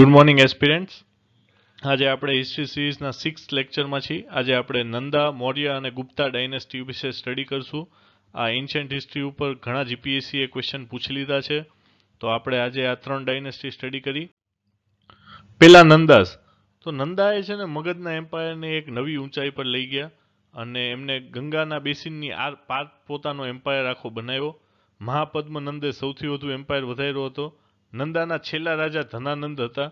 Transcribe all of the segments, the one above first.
good morning aspirants આજે આપણે history સિરીઝના six લેક્ચરમાં છીએ આજે આપણે નંદા મૌર્ય અને ગુપ્તા ડાયનેસ્ટી વિશે સ્ટડી કરશું આ એન્શિયન્ટ હિસ્ટ્રી ઉપર ઘણા જીપીએસસીએ ક્વેશ્ચન પૂછી લીધા છે તો આપણે આજે આ ત્રણ ડાયનેસ્ટી સ્ટડી કરી પેલા નંદાસ તો નંદાએ છે ને મગધના એમ્પાયરને એક નવી ઊંચાઈ પર લઈ ગયા અને એમને ગંગાના બેસિનની આ પાર પોતાનો એમ્પાયર આખો બનાવ્યો મહાપદ્મ નંદે સૌથી વધુ એમ્પાયર વધાર્યો હતો નંદાના છેલ્લા રાજા ધનાનંદ હતા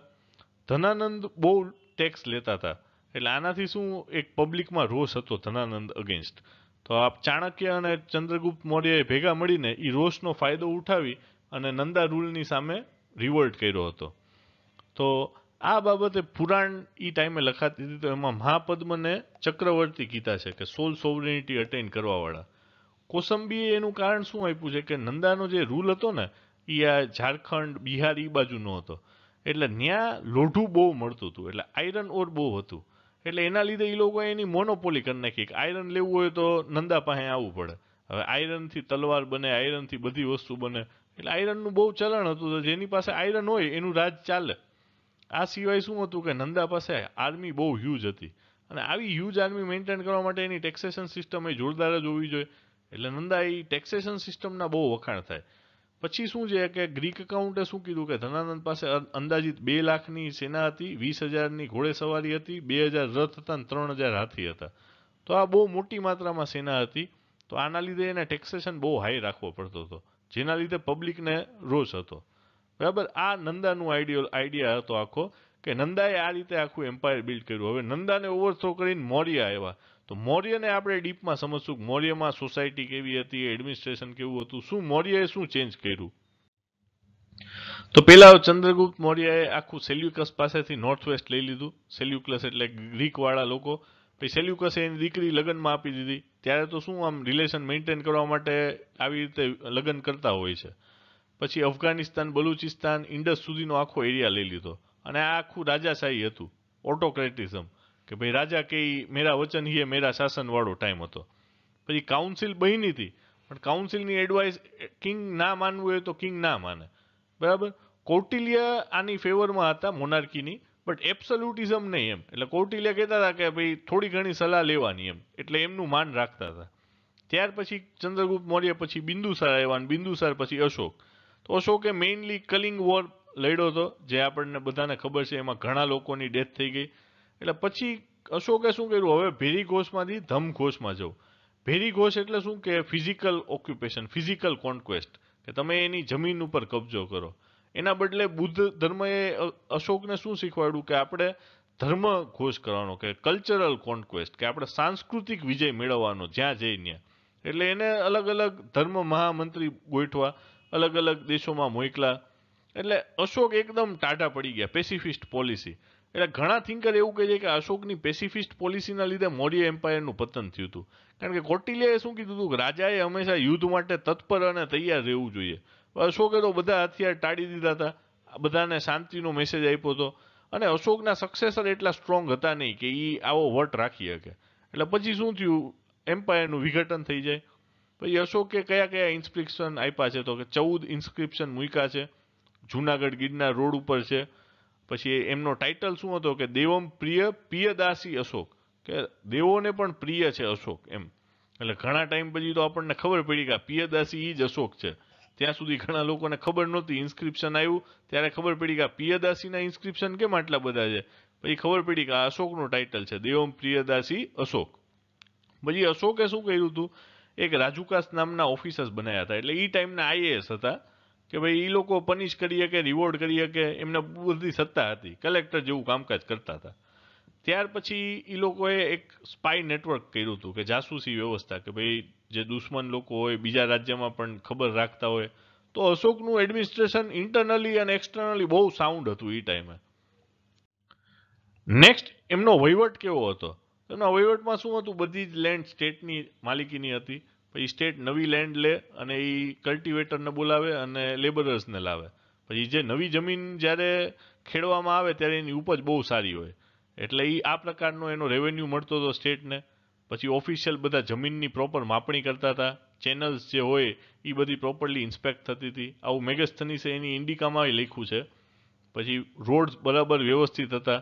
ધનાનંદ બહુ ટેક્સ લેતા હતા એટલે આનાથી શું એક પબ્લિકમાં રોષ હતો ધનાનંદ અગેન્સ્ટ તો આ ચાણક્ય અને ચંદ્રગુપ્ત મૌર્યએ ભેગા મળીને એ રોષનો ફાયદો ઉઠાવી અને નંદા રૂલની સામે રિવોલ્ટ કર્યો હતો તો આ બાબતે પુરાણ એ ટાઈમે લખાતી હતી તો એમાં મહાપદ્મને ચક્રવર્તી કીધા છે કે સોલ સોવરિનિટી અટેન કરવાવાળા કોસંબીએ એનું કારણ શું આપ્યું છે કે નંદાનો જે રૂલ હતો ને એ આ ઝારખંડ બિહાર એ બાજુનો હતો એટલે ત્યાં લોઢું બહુ મળતું હતું એટલે આયરન ઓર બહુ હતું એટલે એના લીધે એ લોકોએ એની મોનોપોલી કરી નાખી કે આયરન લેવું હોય તો નંદા પાસે આવવું પડે હવે આયરનથી તલવાર બને આયરનથી બધી વસ્તુ બને એટલે આયરનનું બહુ ચલણ હતું તો જેની પાસે આયરન હોય એનું રાજ ચાલે આ સિવાય શું હતું કે નંદા પાસે આર્મી બહુ હ્યુજ હતી અને આવી હ્યુજ આર્મી મેન્ટેન કરવા માટે એની ટેક્સેશન સિસ્ટમ એ જોરદાર જ હોવી જોઈએ એટલે નંદા એ ટેક્સેશન સિસ્ટમના બહુ વખાણ થાય પછી શું છે કે ગ્રીક અકાઉન્ટે શું કીધું કે ધનાનંદ પાસે અંદાજિત બે લાખની સેના હતી વીસ હજારની ઘોડેસવારી હતી બે હજાર રથ હતા અને ત્રણ હજાર હાથી હતા તો આ બહુ મોટી માત્રામાં સેના હતી તો આના લીધે એને ટેક્સેશન બહુ હાઈ રાખવો પડતો હતો જેના લીધે પબ્લિકને રોષ હતો બરાબર આ નંદાનું આઈડિયો આઈડિયા હતો આખો કે નંદાએ આ રીતે આખું એમ્પાયર બિલ્ડ કર્યું હવે નંદાને ઓવરથ્રો કરીને મૌર્ય આવ્યા તો મૌર્યને આપણે ડીપમાં સમજશું મૌર્યમાં સોસાયટી કેવી હતી એડમિનિસ્ટ્રેશન કેવું હતું શું મૌર્યએ શું ચેન્જ કર્યું તો પહેલા ચંદ્રગુપ્ત મૌર્યએ આખું સેલ્યુકસ પાસેથી નોર્થ વેસ્ટ લઈ લીધું સેલ્યુકલસ એટલે ગ્રીકવાળા લોકો પછી સેલ્યુકસે એની દીકરી લગ્નમાં આપી દીધી ત્યારે તો શું આમ રિલેશન મેન્ટેન કરવા માટે આવી રીતે લગ્ન કરતા હોય છે પછી અફઘાનિસ્તાન બલુચિસ્તાન ઇન્ડસ સુધીનો આખો એરિયા લઈ લીધો અને આ આખું રાજાશાહી હતું ઓટોક્રેટિઝમ કે ભાઈ રાજા કે મેરા વચન હિયે મેરા શાસનવાળો ટાઈમ હતો પછી કાઉન્સિલ બની હતી પણ કાઉન્સિલની એડવાઇસ કિંગ ના માનવું હોય તો કિંગ ના માને બરાબર કૌટિલ્ય આની ફેવરમાં હતા મોનાર્કીની બટ એબ્સોલ્યુટિઝમ નહીં એમ એટલે કૌટિલ્ય કહેતા હતા કે ભાઈ થોડી ઘણી સલાહ લેવાની એમ એટલે એમનું માન રાખતા હતા ત્યાર પછી ચંદ્રગુપ્ત મૌર્ય પછી બિંદુસાર આવ્યા બિંદુસાર પછી અશોક તો અશોકે મેઇનલી કલિંગ વોર લડ્યો હતો જે આપણને બધાને ખબર છે એમાં ઘણા લોકોની ડેથ થઈ ગઈ એટલે પછી અશોકે શું કર્યું હવે ભેરી ઘોષમાંથી ધમ ઘોષમાં જવું ભેરી ઘોષ એટલે શું કે ફિઝિકલ ઓક્યુપેશન ફિઝિકલ કોન્ક્વેસ્ટ કે તમે એની જમીન ઉપર કબજો કરો એના બદલે બુદ્ધ ધર્મએ અશોકને શું શીખવાડ્યું કે આપણે ધર્મ ઘોષ કરવાનો કે કલ્ચરલ કોન્ક્વેસ્ટ કે આપણે સાંસ્કૃતિક વિજય મેળવવાનો જ્યાં જઈને એટલે એને અલગ અલગ ધર્મ મહામંત્રી ગોઠવા અલગ અલગ દેશોમાં મોકલા એટલે અશોક એકદમ ટાટા પડી ગયા પેસિફિસ્ટ પોલિસી એટલે ઘણા થિંકર એવું કહે છે કે અશોકની પેસિફિસ્ટ પોલિસીના લીધે મૌર્ય એમ્પાયરનું પતન થયું હતું કારણ કે કોટિલિયાએ શું કીધું હતું કે રાજાએ હંમેશા યુદ્ધ માટે તત્પર અને તૈયાર રહેવું જોઈએ અશોકે તો બધા હથિયાર ટાળી દીધા હતા બધાને શાંતિનો મેસેજ આપ્યો હતો અને અશોકના સક્સેસર એટલા સ્ટ્રોંગ હતા નહીં કે એ આવો વટ રાખી શકે એટલે પછી શું થયું એમ્પાયરનું વિઘટન થઈ જાય પછી અશોકે કયા કયા ઇન્સ્ક્રિપ્શન આપ્યા છે તો કે ચૌદ ઇન્સ્ક્રિપ્શન મૂક્યા છે જુનાગઢ ગિરનાર રોડ ઉપર છે પછી એમનો ટાઇટલ શું હતો કે દેવમ પ્રિય પિયદાસી અશોક કે દેવોને પણ પ્રિય છે અશોક એમ એટલે ઘણા ટાઈમ પછી તો આપણને ખબર પડી કે પિયદાસી એ જ અશોક છે ત્યાં સુધી ઘણા લોકોને ખબર નહોતી ઇન્સ્ક્રિપ્શન આવ્યું ત્યારે ખબર પડી કે પિયદાસીના ઇન્સ્ક્રિપ્શન કેમ આટલા બધા છે પછી ખબર પડી કે આ અશોકનું ટાઇટલ છે દેવમ પ્રિયદાસી અશોક પછી અશોકે શું કહ્યું હતું એક રાજુકાસ નામના ઓફિસર્સ બનાવ્યા હતા એટલે એ ટાઈમના આઈએએસ હતા કે ભાઈ એ લોકો પનિશ કરી શકે રિવોર્ડ કરી શકે એમને બધી સત્તા હતી કલેક્ટર જેવું કામકાજ કરતા હતા ત્યાર પછી એ લોકોએ એક સ્પાય નેટવર્ક કર્યું હતું કે જાસૂસી વ્યવસ્થા કે ભાઈ જે દુશ્મન લોકો હોય બીજા રાજ્યમાં પણ ખબર રાખતા હોય તો અશોકનું એડમિનિસ્ટ્રેશન ઇન્ટરનલી અને એક્સટર્નલી બહુ સાઉન્ડ હતું એ ટાઈમે નેક્સ્ટ એમનો વહીવટ કેવો હતો એમના વહીવટમાં શું હતું બધી જ લેન્ડ સ્ટેટની માલિકીની હતી પછી સ્ટેટ નવી લેન્ડ લે અને એ કલ્ટિવેટરને બોલાવે અને લેબરર્સને લાવે પછી જે નવી જમીન જ્યારે ખેડવામાં આવે ત્યારે એની ઉપજ બહુ સારી હોય એટલે એ આ પ્રકારનો એનો રેવન્યુ મળતો હતો સ્ટેટને પછી ઓફિશિયલ બધા જમીનની પ્રોપર માપણી કરતા હતા ચેનલ્સ જે હોય એ બધી પ્રોપરલી ઇન્સ્પેક્ટ થતી હતી આવું મેગેસ્થનીસે એની ઇન્ડિકામાં એ લખ્યું છે પછી રોડ્સ બરાબર વ્યવસ્થિત હતા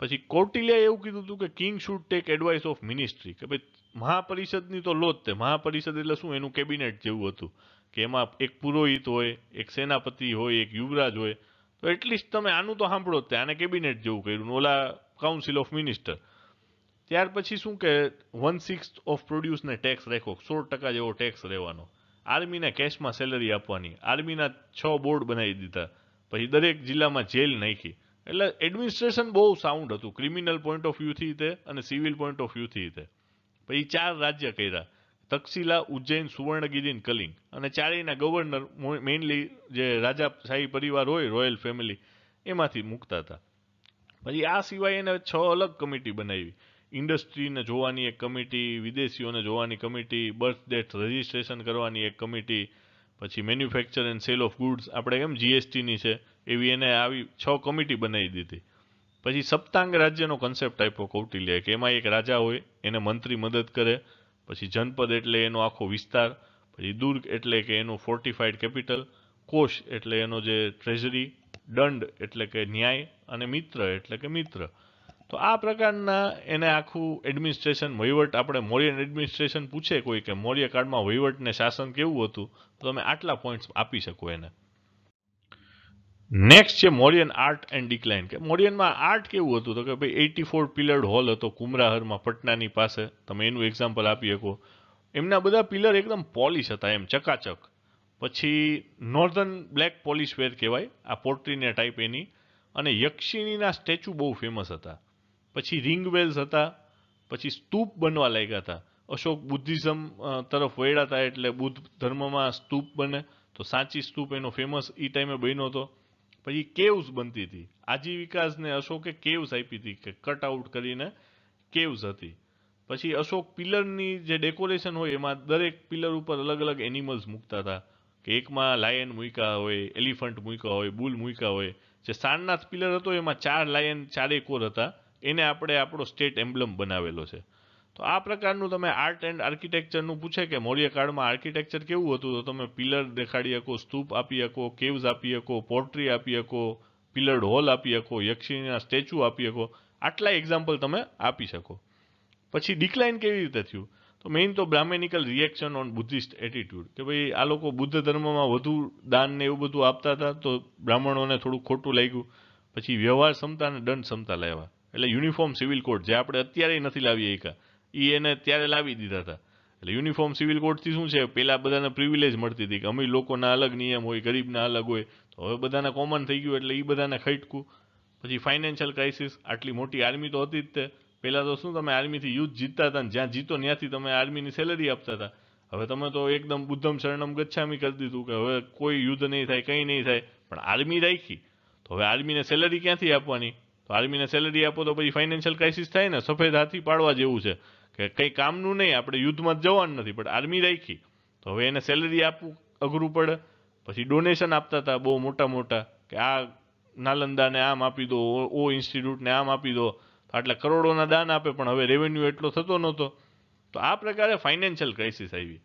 પછી કોર્ટિલિયાએ એવું કીધું હતું કે king should take advice of ministry કે ભાઈ મહાપરિષદની તો લોજ તે મહાપરિષદ એટલે શું એનું કેબિનેટ જેવું હતું કે એમાં એક પુરોહિત હોય એક સેનાપતિ હોય એક યુવરાજ હોય તો એટલીસ્ટ તમે આનું તો સાંભળો જ તે આને કેબિનેટ જેવું કર્યું ઓલા કાઉન્સિલ ઓફ મિનિસ્ટર ત્યાર પછી શું કે વન સિક્સ ઓફ પ્રોડ્યુસને ટેક્સ રાખો સોળ ટકા જેવો ટેક્સ રહેવાનો આર્મીને કેશમાં સેલરી આપવાની આર્મીના છ બોર્ડ બનાવી દીધા પછી દરેક જિલ્લામાં જેલ નાખી એટલે એડમિનિસ્ટ્રેશન બહુ સાઉન્ડ હતું ક્રિમિનલ પોઈન્ટ ઓફ વ્યૂથી તે અને સિવિલ પોઈન્ટ ઓફ વ્યૂથી તે પછી ચાર રાજ્ય કર્યા તક્ષશિલા ઉજ્જૈન સુવર્ણગીરી કલિંગ અને ચારેયના ગવર્નર મેઇનલી જે રાજા શાહી પરિવાર હોય રોયલ ફેમિલી એમાંથી મૂકતા હતા પછી આ સિવાય એને છ અલગ કમિટી બનાવી ઇન્ડસ્ટ્રીને જોવાની એક કમિટી વિદેશીઓને જોવાની કમિટી બર્થ ડેથ રજિસ્ટ્રેશન કરવાની એક કમિટી પછી manufacture and sale of goods આપણે એમ જીએસટીની છે એવી એને આવી છ કમિટી બનાવી દીધી પછી સપ્તાંગ રાજ્યનો કન્સેપ્ટ આપ્યો કૌટિલ્યએ કે એમાં એક રાજા હોય એને મંત્રી મદદ કરે પછી જનપદ એટલે એનો આખો વિસ્તાર પછી દુર્ગ એટલે કે એનું ફોર્ટિફાઈડ કેપિટલ કોષ એટલે એનો જે ટ્રેઝરી દંડ એટલે કે ન્યાય અને મિત્ર એટલે કે મિત્ર તો આ પ્રકારના એને આખું એડમિનિસ્ટ્રેશન વહીવટ આપણે મૌર્યન એડમિનિસ્ટ્રેશન પૂછે કોઈ કે મૌર્ય કાળમાં વહીવટને શાસન કેવું હતું તો તમે આટલા પોઈન્ટ્સ આપી શકો એને નેક્સ્ટ છે મોરિયન આર્ટ એન્ડ ડિક્લાઇન કે મોરિયનમાં આર્ટ કેવું હતું તો કે ભાઈ એટી ફોર પિલર હોલ હતો કુમરાહરમાં પટનાની પાસે તમે એનું એક્ઝામ્પલ આપી શકો એમના બધા પિલર એકદમ પોલિશ હતા એમ ચકાચક પછી નોર્ધન બ્લેક પોલિશ વેર કહેવાય આ પોર્ટ્રીને ટાઈપ એની અને યક્ષિણીના સ્ટેચ્યુ બહુ ફેમસ હતા પછી રિંગ વેલ્સ હતા પછી સ્તૂપ બનવા લાગ્યા હતા અશોક બુદ્ધિઝમ તરફ વળ્યા હતા એટલે બુદ્ધ ધર્મમાં સ્તૂપ બને તો સાંચી સ્તૂપ એનો ફેમસ એ ટાઈમે બન્યો હતો પછી કેવ્સ બનતી હતી આજીવિકાસને અશોકે કેવ્સ આપી હતી કે કટ આઉટ કરીને કેવ્સ હતી પછી અશોક પિલરની જે ડેકોરેશન હોય એમાં દરેક પિલર ઉપર અલગ અલગ એનિમલ્સ મૂકતા હતા કે એકમાં લાયન મૂક્યા હોય એલિફન્ટ મૂક્યા હોય બુલ મૂક્યા હોય જે સારનાથ પિલર હતો એમાં ચાર લાયન ચારેકોર હતા એને આપણે આપણો સ્ટેટ એમ્બલમ બનાવેલો છે તો આ પ્રકારનું તમે આર્ટ એન્ડ આર્કિટેક્ચરનું પૂછે કે મૌર્ય કાળમાં આર્કિટેક્ચર કેવું હતું તો તમે પિલર દેખાડી શકો સ્તૂપ આપી શકો કેવ્સ આપી શકો પોર્ટ્રી આપી શકો પિલર્ડ હોલ આપી શકો યક્ષિણીના સ્ટેચ્યુ આપી શકો આટલા એક્ઝામ્પલ તમે આપી શકો પછી ડિક્લાઇન કેવી રીતે થયું તો મેઇન તો brahmanical reaction on Buddhist attitude કે ભાઈ આ લોકો બુદ્ધ ધર્મમાં વધુ દાન ને એવું બધું આપતા હતા તો બ્રાહ્મણોને થોડું ખોટું લાગ્યું પછી વ્યવહાર ક્ષમતા અને દંડ ક્ષમતા લાવ્યા એટલે યુનિફોર્મ સિવિલ કોડ જે આપણે અત્યારે નથી લાવીએ એકા એ એને ત્યારે લાવી દીધા હતા એટલે યુનિફોર્મ સિવિલ કોડથી શું છે પહેલાં બધાને પ્રિવિલેજ મળતી હતી કે અમીર લોકોના અલગ નિયમ હોય ગરીબના અલગ હોય તો હવે બધાને કોમન થઈ ગયું એટલે એ બધાને ખટકું પછી ફાઇનાન્શિયલ ક્રાઇસિસ આટલી મોટી આર્મી તો હતી જ તે પહેલાં તો શું તમે આર્મીથી યુદ્ધ જીતતા હતા ને જ્યાં જીતો ત્યાંથી તમે આર્મીની સેલરી આપતા હતા હવે તમે તો એકદમ બુદ્ધમ શરણમ ગચ્છામી કરી દીધું કે હવે કોઈ યુદ્ધ નહીં થાય કંઈ નહીં થાય પણ આર્મી રાખી તો હવે આર્મીને સેલરી ક્યાંથી આપવાની તો આર્મીને સેલરી આપો તો પછી ફાઇનાન્શિયલ ક્રાઇસિસ થાય ને સફેદ હાથી પાડવા જેવું છે કે કંઈ કામનું નહીં આપણે યુદ્ધમાં જવાનું નથી પણ આર્મી રાખી તો હવે એને સેલરી આપવું અઘરું પડે પછી ડોનેશન આપતા હતા બહુ મોટા મોટા કે આ નાલંદાને આમ આપી દો ઓ ઇન્સ્ટિટ્યૂટને આમ આપી દો આટલા કરોડોના દાન આપે પણ હવે રેવન્યુ એટલો થતો નહોતો તો આ પ્રકારે ફાઇનાન્શિયલ ક્રાઇસિસ આવી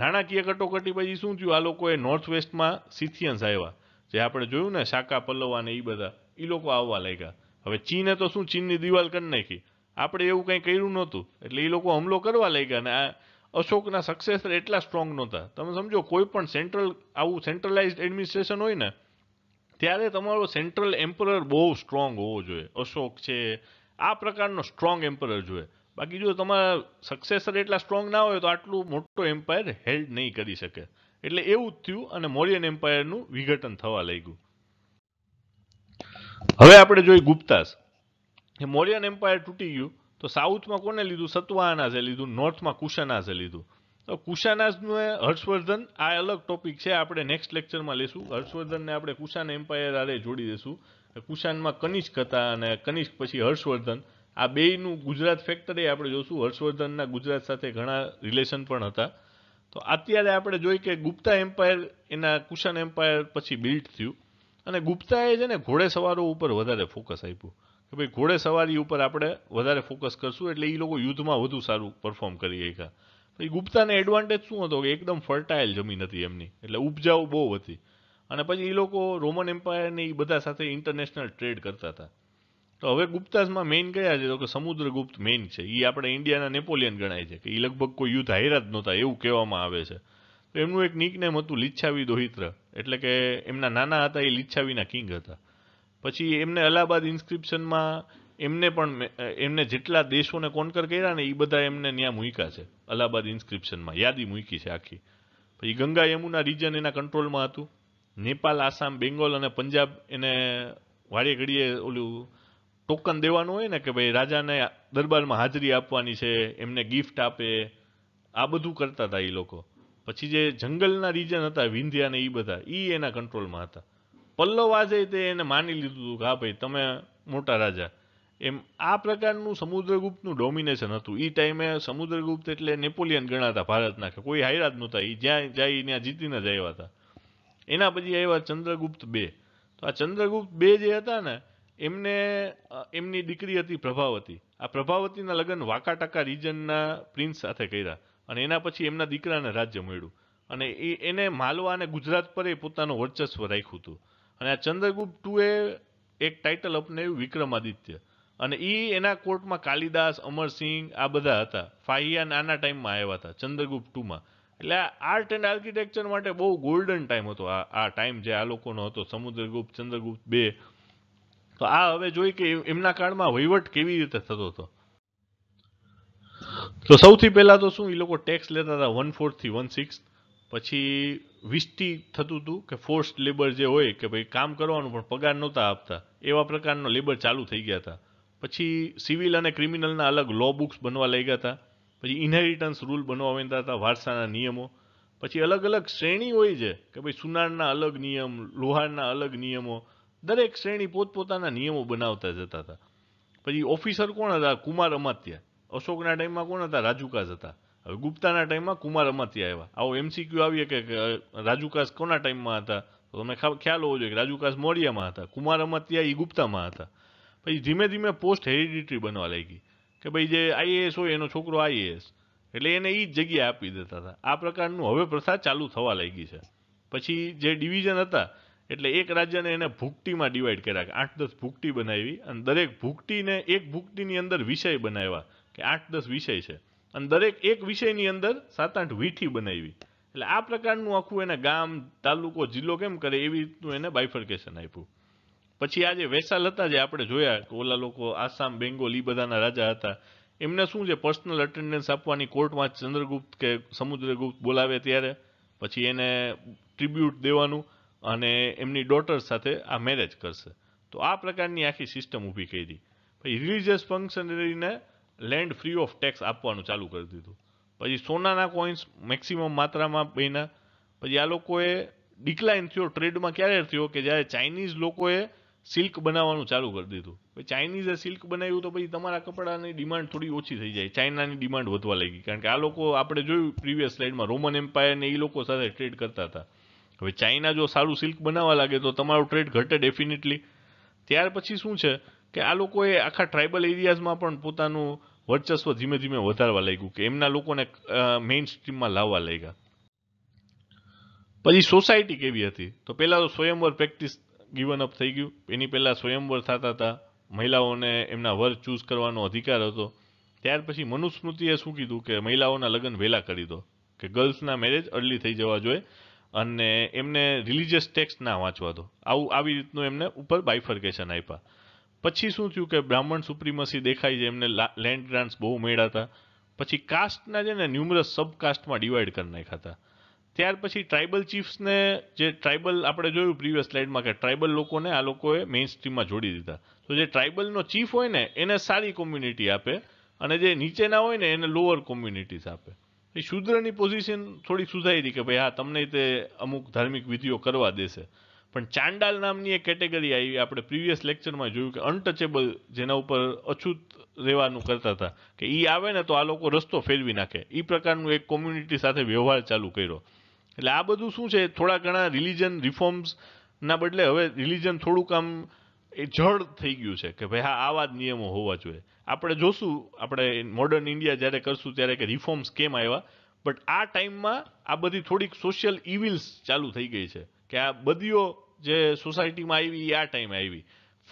નાણાકીય કટોકટી પછી શું થયું આ લોકોએ નોર્થ વેસ્ટમાં સિથિયન્સ આવ્યા જે આપણે જોયું ને શાકા પલ્લવા ને એ બધા એ લોકો આવવા લાગ્યા હવે ચીને તો શું ચીનની દિવાલ કરી નાખી આપણે એવું કંઈ કર્યું નહોતું એટલે એ લોકો હમલો કરવા લાગ્યા અને આ અશોકના સક્સેસર એટલા સ્ટ્રોંગ નહોતા તમે સમજો કોઈ પણ સેન્ટ્રલ આવું સેન્ટ્રલાઇઝ એડમિનિસ્ટ્રેશન હોય ને ત્યારે તમારો સેન્ટ્રલ એમ્પરર બહુ સ્ટ્રોંગ હોવો જોઈએ અશોક છે આ પ્રકારનો સ્ટ્રોંગ એમ્પરર જોઈએ બાકી જો તમારા સક્સેસર એટલા સ્ટ્રોંગ ના હોય તો આટલું મોટો એમ્પાયર હેલ્ડ નહીં કરી શકે એટલે એવું જ થયું અને મોરિયન એમ્પાયરનું વિઘટન થવા લાગ્યું હવે આપણે જોઈ ગુપ્તાસ એ મૌર્યન એમ્પાયર તૂટી ગયું તો સાઉથમાં કોને લીધું સતવાહનાઝે લીધું નોર્થમાં કુશાનાઝે લીધું તો કુશાનાઝનું હર્ષવર્ધન આ અલગ ટોપિક છે આપણે નેક્સ્ટ લેક્ચરમાં લેશું હર્ષવર્ધનને આપણે કુશાન એમ્પાયર આરે જોડી દેશું કુશાનમાં કનિષ્ક હતા અને કનિષ્ક પછી હર્ષવર્ધન આ બેયનું ગુજરાત ફેક્ટરી આપણે જોશું હર્ષવર્ધનના ગુજરાત સાથે ઘણા રિલેશન પણ હતા તો અત્યારે આપણે જોઈ કે ગુપ્તા એમ્પાયર એના કુશાન એમ્પાયર પછી બિલ્ડ થયું અને ગુપ્તાએ છે ને ઘોડે સવારો ઉપર વધારે ફોકસ આપ્યું કે ભાઈ ઘોડે સવારી ઉપર આપણે વધારે ફોકસ કરશું એટલે એ લોકો યુદ્ધમાં વધુ સારું પરફોર્મ કરી શક્યા એ ગુપ્તાને એડવાન્ટેજ શું હતો કે એકદમ ફર્ટાઇલ જમીન હતી એમની એટલે ઉપજાઉ બહુ હતી અને પછી એ લોકો રોમન એમ્પાયરને એ બધા સાથે ઇન્ટરનેશનલ ટ્રેડ કરતા હતા તો હવે ગુપ્તાસમાં મેઇન કયા છે તો કે સમુદ્રગુપ્ત મેઇન છે એ આપણે ઇન્ડિયાના નેપોલિયન ગણાય છે કે એ લગભગ કોઈ યુદ્ધ હાયરા જ નહોતા એવું કહેવામાં આવે છે તો એમનું એક નિકનેમ હતું લિચ્છાવી દોહિત્ર એટલે કે એમના નાના હતા એ લિચ્છાવીના કિંગ હતા પછી એમને અલ્હાબાદ ઇન્સ્ક્રિપ્શનમાં એમને પણ એમને જેટલા દેશોને કોન્કર કર્યા ને એ બધા એમને ત્યાં મૂક્યા છે અલ્હાબાદ ઇન્સ્ક્રિપ્શનમાં યાદી મૂકી છે આખી પછી ગંગા યમુના રિજન એના કંટ્રોલમાં હતું નેપાલ આસામ બેંગોલ અને પંજાબ એને વાળીએ ઘડીએ ઓલું ટોકન દેવાનું હોય ને કે ભાઈ રાજાને દરબારમાં હાજરી આપવાની છે એમને ગિફ્ટ આપે આ બધું કરતા હતા એ લોકો પછી જે જંગલના રિજન હતા વિંધ્યા ને એ બધા એ એના કંટ્રોલમાં હતા પલ્લવ આજે તે એને માની લીધું હતું કે હા ભાઈ તમે મોટા રાજા એમ આ પ્રકારનું સમુદ્રગુપ્તનું ડોમિનેશન હતું એ ટાઈમે સમુદ્રગુપ્ત એટલે નેપોલિયન ગણાતા ભારતના કે કોઈ હાયરાત નહોતા એ જ્યાં જાય ત્યાં જીતીને જ આવ્યા હતા એના પછી આવ્યા ચંદ્રગુપ્ત બે તો આ ચંદ્રગુપ્ત બે જે હતા ને એમને એમની દીકરી હતી પ્રભાવતી આ પ્રભાવતીના લગ્ન વાકાટાકા રિજનના પ્રિન્સ સાથે કર્યા અને એના પછી એમના દીકરાને રાજ્ય મળ્યું અને એ એને માલવા અને ગુજરાત પર એ પોતાનું વર્ચસ્વ રાખ્યું હતું અને આ ચંદ્રગુપ્ત ટુએ એક ટાઇટલ અપનાવ્યું વિક્રમાદિત્ય અને એ એના કોર્ટમાં કાલિદાસ અમરસિંહ આ બધા હતા ફાહિયા નાના ટાઈમમાં આવ્યા હતા ચંદ્રગુપ્ત ટુમાં એટલે આ આર્ટ એન્ડ આર્કિટેક્ચર માટે બહુ ગોલ્ડન ટાઈમ હતો આ આ ટાઈમ જે આ લોકોનો હતો સમુદ્રગુપ્ત ચંદ્રગુપ્ત બે તો આ હવે જોઈ કે એમના કાળમાં વહીવટ કેવી રીતે થતો હતો તો સૌથી પહેલાં તો શું એ લોકો ટેક્સ લેતા હતા વન ફોર્થથી વન સિક્સ પછી વિસ્ટી થતું હતું કે ફોર્સ્ડ લેબર જે હોય કે ભાઈ કામ કરવાનું પણ પગાર નહોતા આપતા એવા પ્રકારનો લેબર ચાલુ થઈ ગયા હતા પછી સિવિલ અને ક્રિમિનલના અલગ લો બુક્સ બનવા લાગ્યા હતા પછી ઇનહેરિટન્સ રૂલ બનવા માંડ્યા હતા વારસાના નિયમો પછી અલગ અલગ શ્રેણી હોય છે કે ભાઈ સુનારના અલગ નિયમ લોહારના અલગ નિયમો દરેક શ્રેણી પોતપોતાના નિયમો બનાવતા જતા હતા પછી ઓફિસર કોણ હતા કુમાર અમાત્યા અશોકના ટાઈમમાં કોણ હતા રાજુકાસ હતા ગુપ્તાના ટાઈમમાં કુમાર અમાતી આવ્યા આવો એમસીક્યુ આવીએ કે રાજુકાસ કોના ટાઈમમાં હતા તો તમે ખ્યાલ હોવો જોઈએ કે રાજુકાસ મોડિયામાં હતા કુમાર અમાત્યા એ ગુપ્તામાં હતા પછી ધીમે ધીમે પોસ્ટ હેરિડિટરી બનવા લાગી કે ભાઈ જે આઈએએસ હોય એનો છોકરો આઈએએસ એટલે એને એ જ જગ્યા આપી દેતા હતા આ પ્રકારનું હવે પ્રથા ચાલુ થવા લાગી છે પછી જે ડિવિઝન હતા એટલે એક રાજ્યને એને ભૂકટીમાં ડિવાઈડ કર્યા કે આઠ દસ ભૂકટી બનાવી અને દરેક ભૂકટીને એક ભૂકટીની અંદર વિષય બનાવ્યા કે આઠ દસ વિષય છે અને દરેક એક વિષયની અંદર સાત આઠ વીઠી બનાવી એટલે આ પ્રકારનું આખું એને ગામ તાલુકો જિલ્લો કેમ કરે એવી રીતનું એને બાયફર્કેશન આપ્યું પછી આજે જે વેસાલ હતા જે આપણે જોયા કે ઓલા લોકો આસામ બેંગોલ એ બધાના રાજા હતા એમને શું છે પર્સનલ અટેન્ડન્સ આપવાની કોર્ટમાં ચંદ્રગુપ્ત કે સમુદ્રગુપ્ત બોલાવે ત્યારે પછી એને ટ્રીબ્યુટ દેવાનું અને એમની ડોટર સાથે આ મેરેજ કરશે તો આ પ્રકારની આખી સિસ્ટમ ઊભી કરી પછી રિલિજિયસ ફંક્શનરીને લેન્ડ ફ્રી ઓફ ટેક્સ આપવાનું ચાલુ કરી દીધું પછી સોનાના કોઈન્સ મેક્સિમમ માત્રામાં બન્યા પછી આ લોકોએ ડિક્લાઇન થયો ટ્રેડમાં ક્યારે થયો કે જ્યારે ચાઇનીઝ લોકોએ સિલ્ક બનાવવાનું ચાલુ કરી દીધું પછી ચાઇનીઝે સિલ્ક બનાવ્યું તો પછી તમારા કપડાની ડિમાન્ડ થોડી ઓછી થઈ જાય ચાઇનાની ડિમાન્ડ વધવા લાગી કારણ કે આ લોકો આપણે જોયું પ્રીવિયસ સ્લાઇડમાં રોમન એમ્પાયરને એ લોકો સાથે ટ્રેડ કરતા હતા હવે ચાઇના જો સારું સિલ્ક બનાવવા લાગે તો તમારો ટ્રેડ ઘટે ડેફિનેટલી ત્યાર પછી શું છે કે આ લોકોએ આખા ટ્રાઇબલ એરિયાઝમાં પણ પોતાનું વર્ચસ્વ ધીમે ધીમે વધારવા લાગ્યું કે એમના લોકોને મેઇન સ્ટ્રીમમાં લાવવા લાગ્યા પછી સોસાયટી કેવી હતી તો પહેલાં તો સ્વયંવર પ્રેક્ટિસ ગીવન અપ થઈ ગયું એની પહેલાં સ્વયંવર થતા હતા મહિલાઓને એમના વર ચૂઝ કરવાનો અધિકાર હતો ત્યાર પછી મનુસ્મૃતિએ શું કીધું કે મહિલાઓના લગ્ન વહેલા કરી દો કે ગર્લ્સના મેરેજ અર્લી થઈ જવા જોઈએ અને એમને રિલિજિયસ ટેક્સ ના વાંચવા દો આવું આવી રીતનું એમને ઉપર બાયફર્કેશન આપ્યા પછી શું થયું કે બ્રાહ્મણ સુપ્રીમસી દેખાઈ છે એમને લેન્ડ ગ્રાન્ટ્સ બહુ મળ્યા હતા પછી કાસ્ટના છે ને ન્યુમરસ સબકાસ્ટમાં ડિવાઈડ કરી નાખ્યા હતા ત્યાર પછી ટ્રાઇબલ ચીફ્સને જે ટ્રાઇબલ આપણે જોયું પ્રીવિયસ સ્લાઇડમાં કે ટ્રાઇબલ લોકોને આ લોકોએ મેઇન સ્ટ્રીમમાં જોડી દીધા તો જે ટ્રાઇબલનો ચીફ હોય ને એને સારી કોમ્યુનિટી આપે અને જે નીચેના હોય ને એને લોઅર કોમ્યુનિટીઝ આપે શુદ્રની પોઝિશન થોડી સુધારી હતી કે ભાઈ હા તમને તે અમુક ધાર્મિક વિધિઓ કરવા દેશે પણ ચાંડાલ નામની એક કેટેગરી આવી આપણે પ્રીવિયસ લેક્ચરમાં જોયું કે અનટચેબલ જેના ઉપર અછૂત રહેવાનું કરતા હતા કે એ આવે ને તો આ લોકો રસ્તો ફેરવી નાખે એ પ્રકારનું એક કોમ્યુનિટી સાથે વ્યવહાર ચાલુ કર્યો એટલે આ બધું શું છે થોડા ઘણા રિલિજન રિફોર્મ્સના બદલે હવે રિલિજન થોડુંક આમ એ જળ થઈ ગયું છે કે ભાઈ હા આવા જ નિયમો હોવા જોઈએ આપણે જોશું આપણે મોડર્ન ઇન્ડિયા જ્યારે કરશું ત્યારે કે રિફોર્મ્સ કેમ આવ્યા બટ આ ટાઈમમાં આ બધી થોડીક સોશિયલ ઇવિલ્સ ચાલુ થઈ ગઈ છે કે આ બદીઓ જે સોસાયટીમાં આવી એ આ ટાઈમે આવી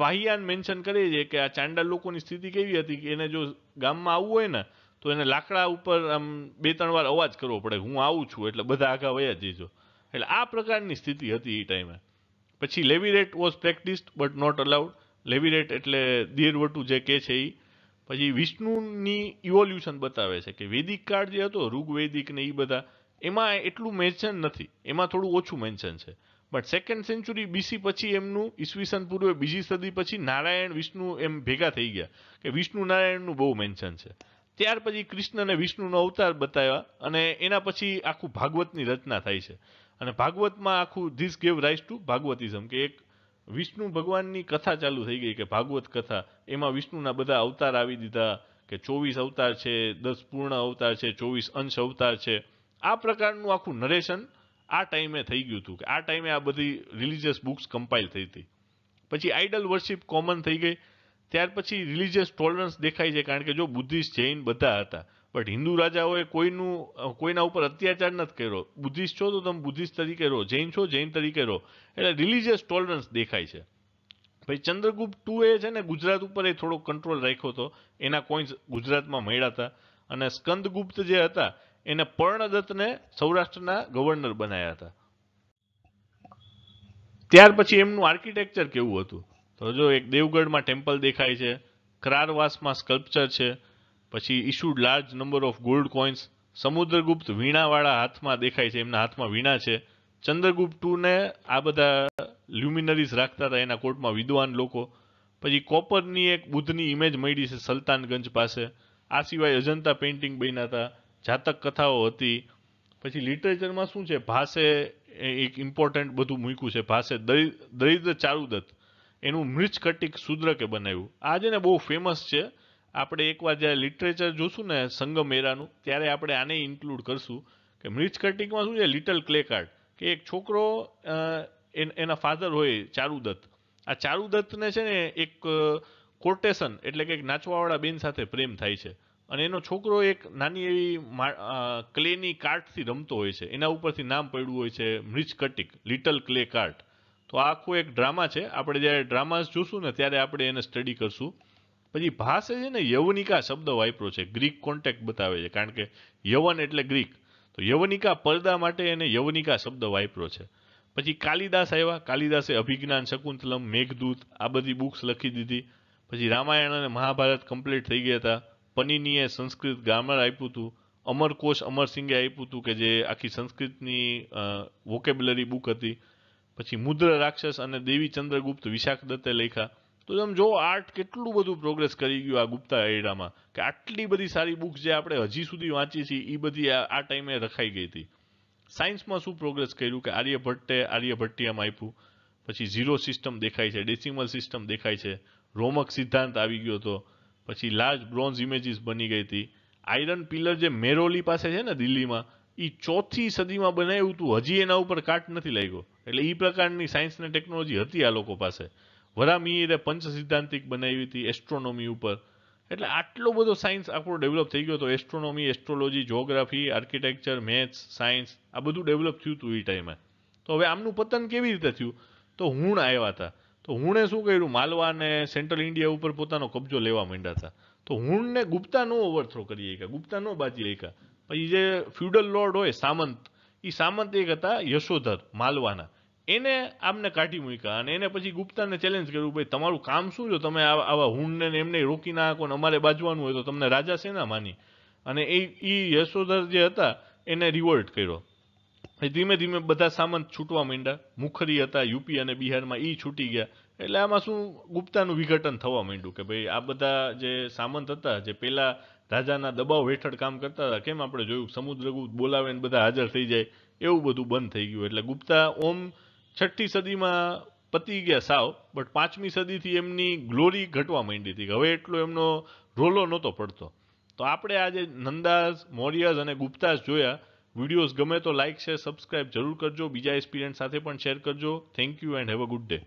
ફાહિયાન મેન્શન કરે છે કે આ ચાંડા લોકોની સ્થિતિ કેવી હતી કે એને જો ગામમાં આવવું હોય ને તો એને લાકડા ઉપર આમ બે ત્રણ વાર અવાજ કરવો પડે હું આવું છું એટલે બધા આગા વયા જઈજો એટલે આ પ્રકારની સ્થિતિ હતી એ ટાઈમે પછી levirate was practised but not allowed levirate એટલે દેરવટું જે કે છે એ પછી વિષ્ણુની ઇવોલ્યુશન બતાવે છે કે વૈદિક કાળ જે હતો ઋગ્વૈદિક ને એ બધા એમાં એટલું મેન્શન નથી એમાં થોડું ઓછું મેન્શન છે બટ સેકન્ડ સેન્ચુરી બીસી પછી એમનું ઈસવીસન પૂર્વે બીજી સદી પછી નારાયણ વિષ્ણુ એમ ભેગા થઈ ગયા કે વિષ્ણુ નારાયણનું બહુ મેન્શન છે ત્યાર પછી કૃષ્ણને વિષ્ણુનો અવતાર બતાવ્યા અને એના પછી આખું ભાગવતની રચના થાય છે અને ભાગવતમાં આખું this gave rise to Bhagavatism કે એક વિષ્ણુ ભગવાનની કથા ચાલુ થઈ ગઈ કે ભાગવત કથા એમાં વિષ્ણુના બધા અવતાર આવી દીધા કે ચોવીસ અવતાર છે દસ પૂર્ણ અવતાર છે ચોવીસ અંશ અવતાર છે આ પ્રકારનું આખું નરેશન આ ટાઈમે થઈ ગયું હતું કે આ ટાઈમે આ બધી રિલિજિયસ બુક્સ કમ્પાઇલ થઈ હતી પછી આઈડલ વર્શિપ કોમન થઈ ગઈ ત્યાર પછી રિલિજિયસ ટોલરન્સ દેખાય છે કારણ કે જો બુદ્ધિસ્ટ જૈન બધા હતા બટ હિન્દુ રાજાઓએ કોઈનું કોઈના ઉપર અત્યાચાર નથી કર્યો બુદ્ધિસ્ટ છો તો તમે બુદ્ધિસ્ટ તરીકે રહો જૈન છો જૈન તરીકે રહો એટલે રિલિજિયસ ટોલરન્સ દેખાય છે ભાઈ ચંદ્રગુપ્ત ટુ એ છે ને ગુજરાત ઉપર એ થોડો કંટ્રોલ રાખ્યો હતો એના કોઈન્સ ગુજરાતમાં મળ્યા હતા અને સ્કંદગુપ્ત જે હતા એને પર્ણદત્તને સૌરાષ્ટ્રના ગવર્નર બનાવ્યા હતા ત્યાર પછી એમનું આર્કિટેક્ચર કેવું હતું તો જો એક દેવગઢમાં ટેમ્પલ દેખાય છે ક્રારવાસમાં સ્કલ્પચર છે પછી issued large number of gold coins Samudragupta વીણાવાળા હાથમાં દેખાય છે એમના હાથમાં વીણા છે ચંદ્રગુપ્ત ટુને આ બધા લ્યુમિનરીઝ રાખતા હતા એના કોર્ટમાં વિદ્વાન લોકો પછી કોપરની એક બુદ્ધની ઇમેજ મળી છે સલ્તાનગંજ પાસે આ સિવાય અજંતા પેઇન્ટિંગ બન્યા હતા જાતક કથાઓ હતી પછી લિટરેચરમાં શું છે ભાષે એક ઇમ્પોર્ટન્ટ બધું મૂક્યું છે ભાસે દરિદ્ર ચારુદત્ત એનું મૃચ્છકટિક શૂદ્રકે બનાવ્યું આ છે ને બહુ ફેમસ છે આપણે એકવાર જ્યારે લિટરેચર જોશું ને સંગમ એરાનું ત્યારે આપણે આને ઇન્ક્લુડ કરશું કે મૃચ્છકટિકમાં શું છે લિટલ ક્લે કાર્ડ કે એક છોકરો એના ફાધર હોય ચારુદત્ત આ ચારુદત્તને છે ને એક કોટેશન એટલે કે એક નાચવાવાળા બેન સાથે પ્રેમ થાય છે અને એનો છોકરો એક નાની એવી ક્લેની કાર્ટથી રમતો હોય છે એના ઉપરથી નામ પડ્યું હોય છે Mrichchhakatika little clay cart તો આ આખો એક ડ્રામા છે આપણે જ્યારે ડ્રામાસ જોશું ને ત્યારે આપણે એને સ્ટડી કરશું પછી ભાષે છે ને યવનિકા શબ્દ વાપરો છે ગ્રીક કોન્ટેક્ટ બતાવે છે કારણ કે યવન એટલે ગ્રીક તો યવનિકા પરદા માટે એને યવનિકા શબ્દ વાપરો છે પછી કાલિદાસ આવ્યા કાલિદાસે અભિજ્ઞાન શકુંતલમ મેઘદૂત આ બધી બુક્સ લખી દીધી પછી રામાયણ અને મહાભારત કમ્પ્લીટ થઈ ગયા હતા પનીનીએ સંસ્કૃત ગ્રામર આપ્યું હતું અમરકોશ અમરસિંહે આપ્યું હતું કે જે આખી સંસ્કૃતની વોકેબ્યુલરી બુક હતી પછી મુદ્ર રાક્ષસ અને દેવી ચંદ્રગુપ્ત વિશાખ દત્તે લેખા તો તમે જો આર્ટ કેટલું બધું પ્રોગ્રેસ કરી ગયું આ ગુપ્તા એરામાં કે આટલી બધી સારી બુક જે આપણે હજી સુધી વાંચી છીએ એ બધી આ ટાઈમે રખાઈ ગઈ હતી સાયન્સમાં શું પ્રોગ્રેસ કર્યું કે આર્યભટ્ટે આર્યભટ્ટિયમ આપ્યું પછી ઝીરો સિસ્ટમ દેખાય છે ડેસિમલ સિસ્ટમ દેખાય છે રોમક સિદ્ધાંત આવી ગયો હતો પછી લાર્જ બ્રોન્ઝ ઇમેજીસ બની ગઈ હતી આયરન પિલર જે મેરોલી પાસે છે ને દિલ્હીમાં એ ચોથી સદીમાં બનાવ્યું હતું હજી એના ઉપર કાટ નથી લાગ્યો એટલે એ પ્રકારની સાયન્સ ને ટેકનોલોજી હતી આ લોકો પાસે વરામીએ પંચ સિદ્ધાંતિક બનાવી હતી એસ્ટ્રોનોમી ઉપર એટલે આટલો બધો સાયન્સ આપણો ડેવલપ થઈ ગયો હતો astronomy astrology geography architecture maths science આ બધું ડેવલપ થયું હતું એ ટાઈમે તો હવે આમનું પતન કેવી રીતે થયું તો હુણ આવ્યા હતા તો હુણે શું કર્યું માલવા અને સેન્ટ્રલ ઇન્ડિયા ઉપર પોતાનો કબજો લેવા માંડ્યા હતા તો હુણને ગુપ્તા નો ઓવરથ્રો કરી શક્યા ગુપ્તા નો બાજી રાખ્યા પછી જે ફ્યુડલ લોર્ડ હોય સામંત એ સામંત એક હતા યશોધર માલવાના એને આમને કાઢી મૂક્યા અને એને પછી ગુપ્તાને ચેલેન્જ કર્યું ભાઈ તમારું કામ શું જો તમે આવા હુણને એમને રોકી નાખો ને અમારે બાજવાનું હોય તો તમને રાજા સેના માની અને એ યશોધર જે હતા એને રિવોલ્ટ કર્યો ધીમે ધીમે બધા સામંત છૂટવા માંડ્યા મુખરી હતા યુપી અને બિહારમાં એ છૂટી ગયા એટલે આમાં શું ગુપ્તાનું વિઘટન થવા માંડ્યું કે ભાઈ આ બધા જે સામંત હતા જે પહેલાં રાજાના દબાવ હેઠળ કામ કરતા હતા કેમ આપણે જોયું સમુદ્રગુપ્ત બોલાવે ને બધા હાજર થઈ જાય એવું બધું બંધ થઈ ગયું એટલે ગુપ્તા ઓમ છઠ્ઠી સદીમાં પતી ગયા સાવ બટ પાંચમી સદીથી એમની ગ્લોરી ઘટવા માંડી હતી હવે એટલો એમનો રોલો નહોતો પડતો તો આપણે આજે નંદાસ મૌર્યસ અને ગુપ્તાસ જોયા વિડીયોઝ ગમે તો લાઇક શેર સબસ્ક્રાઇબ જરૂર કરજો બીજા એક્સપિરિયન્સ સાથે પણ શેર કરજો thank you and have a good day